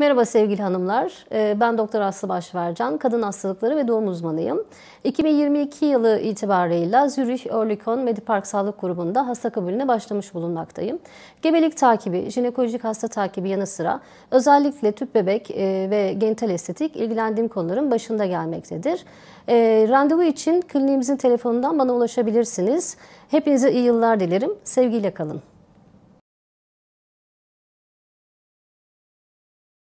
Merhaba sevgili hanımlar. Ee, ben Doktor Aslı Başvercan, kadın hastalıkları ve doğum uzmanıyım. 2022 yılı itibarıyla Zürich Örlikon Medipark Sağlık Grubu'nda hasta kabulüne başlamış bulunmaktayım. Gebelik takibi, jinekolojik hasta takibi yanı sıra özellikle tüp bebek e, ve genital estetik ilgilendiğim konuların başında gelmektedir. E, randevu için kliniğimizin telefonundan bana ulaşabilirsiniz. Hepinize iyi yıllar dilerim. Sevgiyle kalın.